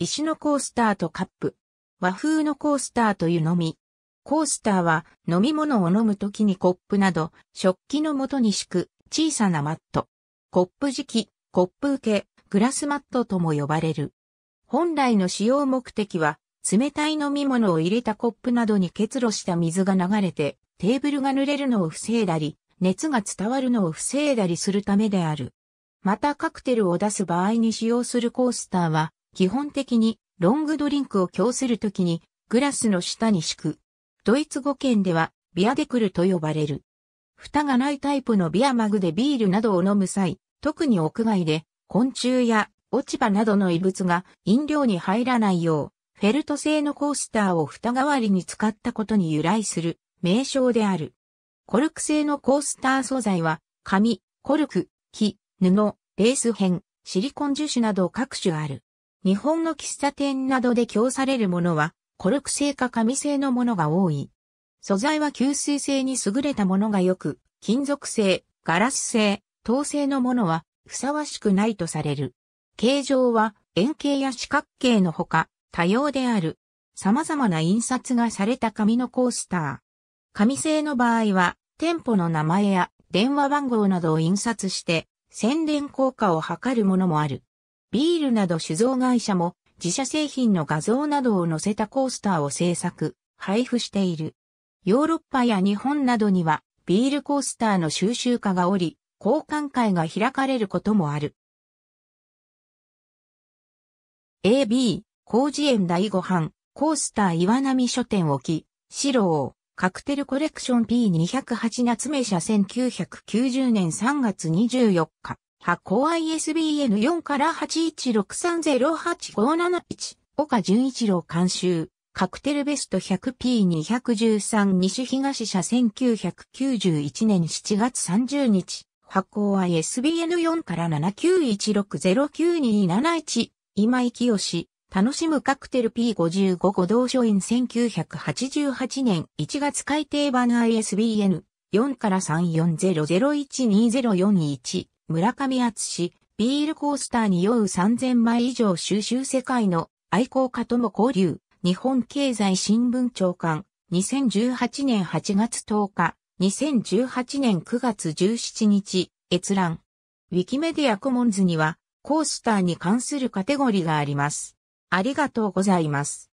石のコースターとカップ、和風のコースターというのみ。コースターは飲み物を飲むときにコップなど食器のもとに敷く小さなマット。コップ敷き、コップ受け、グラスマットとも呼ばれる。本来の使用目的は冷たい飲み物を入れたコップなどに結露した水が流れてテーブルが濡れるのを防いだり、熱が伝わるのを防いだりするためである。またカクテルを出す場合に使用するコースターは基本的にロングドリンクを供するときにグラスの下に敷く。ドイツ語圏ではビアデクルと呼ばれる。蓋がないタイプのビアマグでビールなどを飲む際、特に屋外で昆虫や落ち葉などの異物が飲料に入らないよう、フェルト製のコースターを蓋代わりに使ったことに由来する名称である。コルク製のコースター素材は、紙、コルク、木、布、レース片、シリコン樹脂など各種ある。日本の喫茶店などで供されるものは、コルク製か紙製のものが多い。素材は吸水性に優れたものがよく、金属製、ガラス製、陶製のものはふさわしくないとされる。形状は円形や四角形のほか多様である。様々な印刷がされた紙のコースター。紙製の場合は店舗の名前や電話番号などを印刷して宣伝効果を図るものもある。ビールなど酒造会社も自社製品の画像などを載せたコースターを制作、配布している。ヨーロッパや日本などにはビールコースターの収集家がおり、交換会が開かれることもある。AB、工事園第5版、コースター岩波書店沖、白王、カクテルコレクション P208 夏目社1990年3月24日。発行 ISBN4 から816308571岡淳一郎監修カクテルベスト 100P213 西東社1991年7月30日発行 ISBN4 から7 9 1 6 0 9 2 7 1今井清楽しむカクテル P55 五道書院1988年1月改訂版 ISBN4 から3400120421村上厚ビールコースターに酔う3000枚以上収集世界の愛好家とも交流、日本経済新聞長官、2018年8月10日、2018年9月17日、閲覧。ウィキメディアコモンズには、コースターに関するカテゴリーがあります。ありがとうございます。